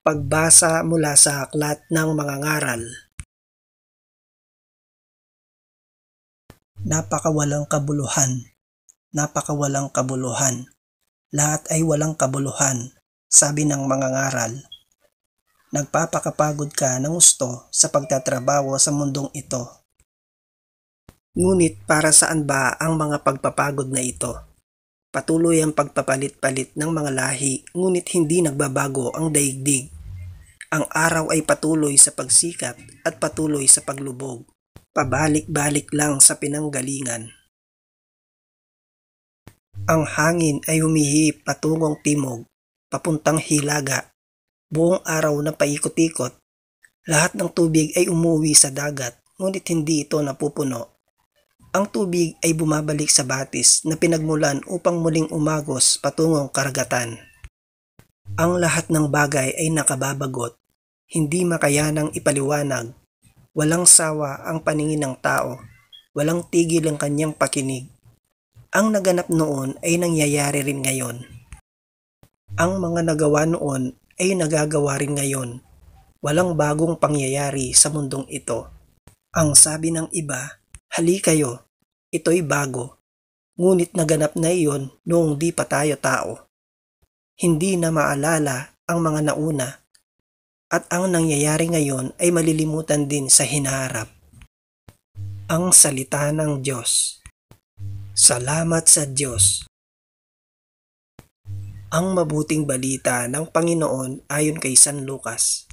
Pagbasa mula sa Aklat ng Mga Ngaral Napakawalang kabuluhan, napakawalang kabuluhan, lahat ay walang kabuluhan, sabi ng mga ngaral. Nagpapakapagod ka ng gusto sa pagtatrabaho sa mundong ito. Ngunit para saan ba ang mga pagpapagod na ito? Patuloy ang pagpapalit-palit ng mga lahi ngunit hindi nagbabago ang daigdig. Ang araw ay patuloy sa pagsikat at patuloy sa paglubog. Pabalik-balik lang sa pinanggalingan. Ang hangin ay humihip patungong timog, papuntang hilaga. Buong araw na paikot-ikot. Lahat ng tubig ay umuwi sa dagat, ngunit hindi ito napupuno. Ang tubig ay bumabalik sa batis na pinagmulan upang muling umagos patungong karagatan. Ang lahat ng bagay ay nakababagot hindi makayanang ipaliwanag. Walang sawa ang paningin ng tao, walang tigil ang kanyang pakinig. Ang naganap noon ay nangyayari rin ngayon. Ang mga nagawa noon ay nagagawa rin ngayon. Walang bagong pangyayari sa mundong ito. Ang sabi ng iba, hali kayo, ito'y bago. Ngunit naganap na iyon noong di pa tayo tao. Hindi na maalala ang mga nauna at ang nangyayari ngayon ay malilimutan din sa hinaharap. Ang salita ng Diyos. Salamat sa Diyos. Ang mabuting balita ng Panginoon ayon kay San Lucas.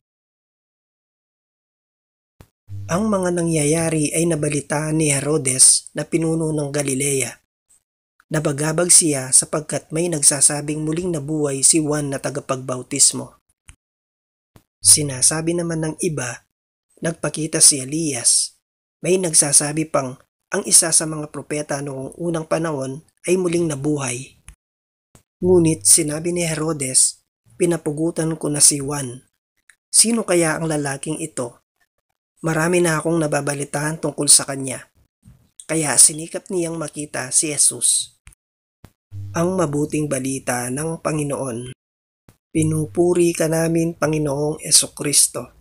Ang mga nangyayari ay nabalita ni Herodes na pinuno ng Galilea. Nabagabag siya sapagkat may nagsasabing muling nabuhay si Juan na tagapagbautismo Sinasabi naman ng iba, nagpakita si Elias. May nagsasabi pang ang isa sa mga propeta noong unang panahon ay muling nabuhay. Ngunit sinabi ni Herodes, pinapugutan ko na si Juan. Sino kaya ang lalaking ito? Marami na akong nababalitahan tungkol sa kanya. Kaya sinikap niyang makita si Jesus. Ang mabuting balita ng Panginoon. Pinupuri ka namin, Panginoong Kristo.